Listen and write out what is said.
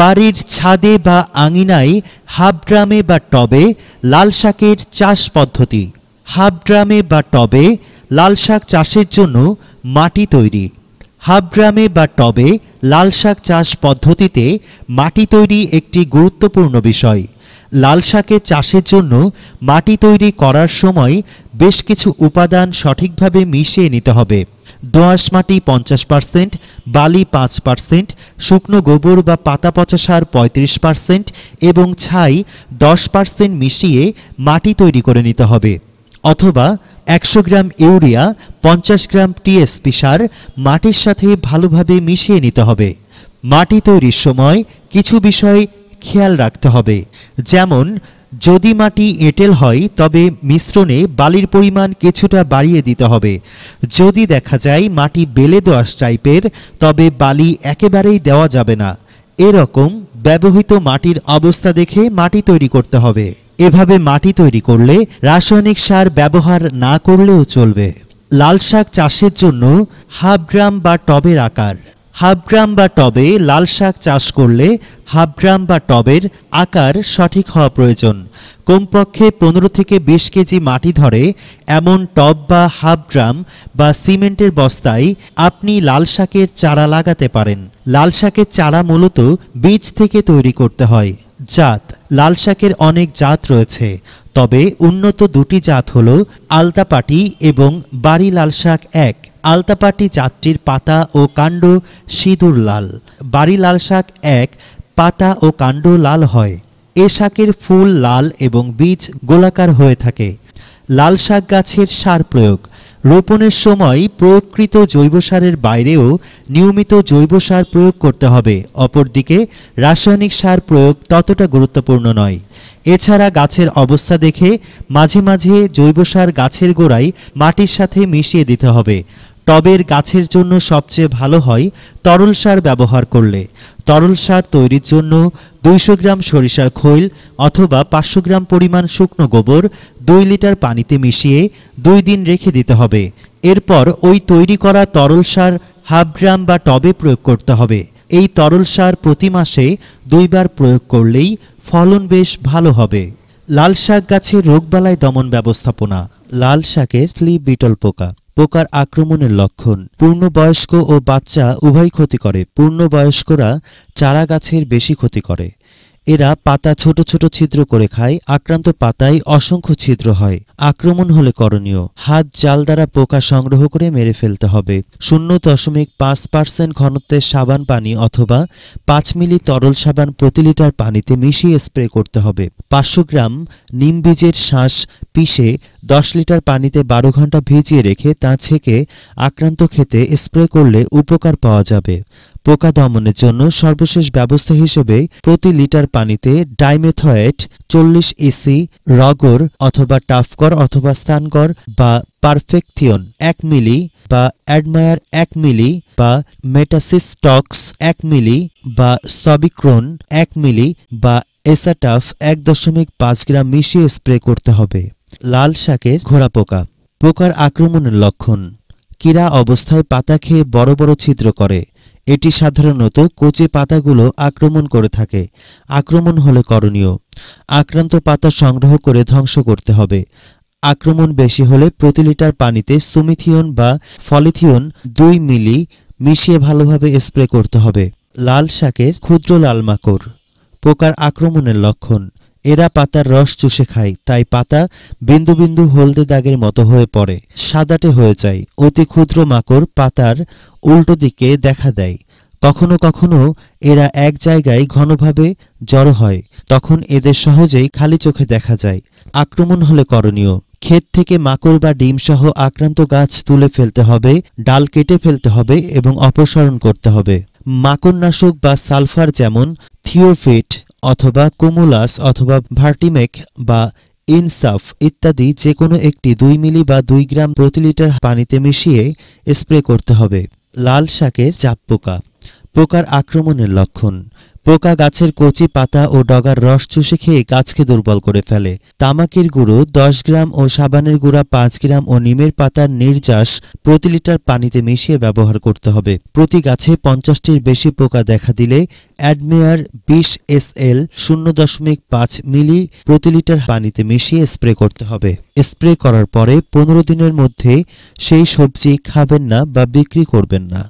বাড়ির ছাদে বা আঙিনায় হাবড্রামে ড্রামে বা টবে লাল শাকের চাষ পদ্ধতি হাবড্রামে ড্রামে বা টবে লাল শাক চাষের জন্য মাটি তৈরি হাফ ড্রামে বা টবে লাল শাক চাষ পদ্ধতিতে মাটি তৈরি একটি গুরুত্বপূর্ণ বিষয় লাল শাকের চাষের জন্য মাটি তৈরি করার সময় বেশ কিছু উপাদান সঠিকভাবে মিশিয়ে নিতে হবে দোআঁশ মাটি পঞ্চাশ পার্সেন্ট বালি পাঁচ পার্সেন্ট শুকনো গোবর বা পাতা পচা সার পঁয়ত্রিশ পার্সেন্ট এবং ছাই দশ পার্সেন্ট মিশিয়ে মাটি তৈরি করে নিতে হবে অথবা একশো গ্রাম ইউরিয়া পঞ্চাশ গ্রাম টিএসপি সার মাটির সাথে ভালোভাবে মিশিয়ে নিতে হবে মাটি তৈরির সময় কিছু বিষয় খেয়াল রাখতে হবে যেমন যদি মাটি এঁটেল হয় তবে মিশ্রণে বালির পরিমাণ কিছুটা বাড়িয়ে দিতে হবে যদি দেখা যায় মাটি বেলে দোয়াশ টাইপের তবে বালি একেবারেই দেওয়া যাবে না এরকম ব্যবহৃত মাটির অবস্থা দেখে মাটি তৈরি করতে হবে এভাবে মাটি তৈরি করলে রাসায়নিক সার ব্যবহার না করলেও চলবে লাল শাক চাষের জন্য হাফ ড্রাম বা টবের আকার হাফ গ্রাম বা টবে লাল শাক চাষ করলে হাফ গ্রাম বা টবের আকার সঠিক হওয়া প্রয়োজন কমপক্ষে পনেরো থেকে বিশ কেজি মাটি ধরে এমন টব বা হাফ গ্রাম বা সিমেন্টের বস্তায় আপনি লাল শাকের চারা লাগাতে পারেন লাল শাকের চারা মূলত বীজ থেকে তৈরি করতে হয় জাত লাল শাকের অনেক জাত রয়েছে তবে উন্নত দুটি জাত হল আলতাপাটি এবং বাড়ি লাল শাক এক আলতাপাটি যাত্রীর পাতা ও কাণ্ড সিঁদুর লাল বাড়ি লাল শাক এক পাতা ও কাণ্ড লাল হয় এ শাকের ফুল লাল এবং বীজ গোলাকার হয়ে থাকে লাল শাক গাছের সার প্রয়োগ রোপণের সময় প্রয়োগকৃত জৈব সারের বাইরেও নিয়মিত জৈব সার প্রয়োগ করতে হবে অপরদিকে রাসায়নিক সার প্রয়োগ ততটা গুরুত্বপূর্ণ নয় এছাড়া গাছের অবস্থা দেখে মাঝে মাঝে জৈব সার গাছের গোড়ায় মাটির সাথে মিশিয়ে দিতে হবে টবের গাছের জন্য সবচেয়ে ভালো হয় তরল সার ব্যবহার করলে তরল সার তৈরির জন্য দুইশো গ্রাম সরিষার খৈল অথবা পাঁচশো গ্রাম পরিমাণ শুকনো গোবর দুই লিটার পানিতে মিশিয়ে দুই দিন রেখে দিতে হবে এরপর ওই তৈরি করা তরল সার হাফ গ্রাম বা টবে প্রয়োগ করতে হবে এই তরল সার প্রতি মাসে দুইবার প্রয়োগ করলেই ফলন বেশ ভালো হবে লাল শাক গাছের রোগবালাই দমন ব্যবস্থাপনা লাল শাকের ফ্লি বিটল পোকা পোকার আক্রমণের লক্ষণ পূর্ণবয়স্ক ও বাচ্চা উভয় ক্ষতি করে পূর্ণবয়স্করা চারা গাছের বেশি ক্ষতি করে এরা পাতা ছোট ছোট ছিদ্র করে খায় আক্রান্ত পাতায় অসংখ্য ছিদ্র হয় আক্রমণ হলে করণীয় হাত জাল দ্বারা পোকা সংগ্রহ করে মেরে ফেলতে হবে শূন্য দশমিক পাঁচ পার্সেন্ট ঘনত্বের সাবান পানি অথবা পাঁচ মিলি তরল সাবান প্রতি লিটার পানিতে মিশিয়ে স্প্রে করতে হবে পাঁচশো গ্রাম নিম বীজের শ্বাস পিষে দশ লিটার পানিতে বারো ঘন্টা ভিজিয়ে রেখে তা ছেঁকে আক্রান্ত খেতে স্প্রে করলে উপকার পাওয়া যাবে পোকা দমনের জন্য সর্বশেষ ব্যবস্থা হিসেবে প্রতি লিটার পানিতে ডাইমেথয়েট চল্লিশ এসি রগর অথবা টাফকর অথবা স্থানকর বা পারফেকথিয়ন এক মিলি বা অ্যাডমায়ার এক মিলি বা মেটাসিস্টক্স এক মিলি বা সবিক্রন এক মিলি বা এসাটাফ এক দশমিক পাঁচ গ্রাম মিশিয়ে স্প্রে করতে হবে লাল শাকের ঘোড়া পোকা পোকার আক্রমণের লক্ষণ কীরা অবস্থায় পাতা খেয়ে বড় বড় ছিদ্র করে এটি সাধারণত কচি পাতাগুলো আক্রমণ করে থাকে আক্রমণ হলে করণীয় আক্রান্ত পাতা সংগ্রহ করে ধ্বংস করতে হবে আক্রমণ বেশি হলে প্রতি লিটার পানিতে সুমিথিয়ন বা ফলিথিয়ন দুই মিলি মিশিয়ে ভালোভাবে স্প্রে করতে হবে লাল শাকের ক্ষুদ্র লাল মাকড় পোকার আক্রমণের লক্ষণ এরা পাতার রস চুষে খায় তাই পাতা বিন্দু বিন্দু হলদে দাগের মতো হয়ে পড়ে সাদাটে হয়ে যায় অতি ক্ষুদ্র মাকড় পাতার উল্টো দিকে দেখা দেয় কখনো কখনো এরা এক জায়গায় ঘনভাবে জড়ো হয় তখন এদের সহজেই খালি চোখে দেখা যায় আক্রমণ হলে করণীয় ক্ষেত থেকে মাকড় বা ডিম সহ আক্রান্ত গাছ তুলে ফেলতে হবে ডাল কেটে ফেলতে হবে এবং অপসারণ করতে হবে মাকড়নাশক বা সালফার যেমন থিওফিট অথবা কুমুলাস অথবা ভার্টিমেক বা ইনসাফ ইত্যাদি যে কোনো একটি দুই মিলি বা দুই গ্রাম প্রতি লিটার পানিতে মিশিয়ে স্প্রে করতে হবে লাল শাকের চাপ পোকা পোকার আক্রমণের লক্ষণ পোকা গাছের কচি পাতা ও ডগার রস চুষে খেয়ে গাছকে দুর্বল করে ফেলে তামাকের গুঁড়ো দশ গ্রাম ও সাবানের গুঁড়া পাঁচ গ্রাম ও নিমের পাতার নির্যাস প্রতি লিটার পানিতে মিশিয়ে ব্যবহার করতে হবে প্রতি গাছে পঞ্চাশটির বেশি পোকা দেখা দিলে অ্যাডমেয়ার বিশ এস এল শূন্য দশমিক পাঁচ মিলি প্রতি লিটার পানিতে মিশিয়ে স্প্রে করতে হবে স্প্রে করার পরে পনেরো দিনের মধ্যে সেই সবজি খাবেন না বা বিক্রি করবেন না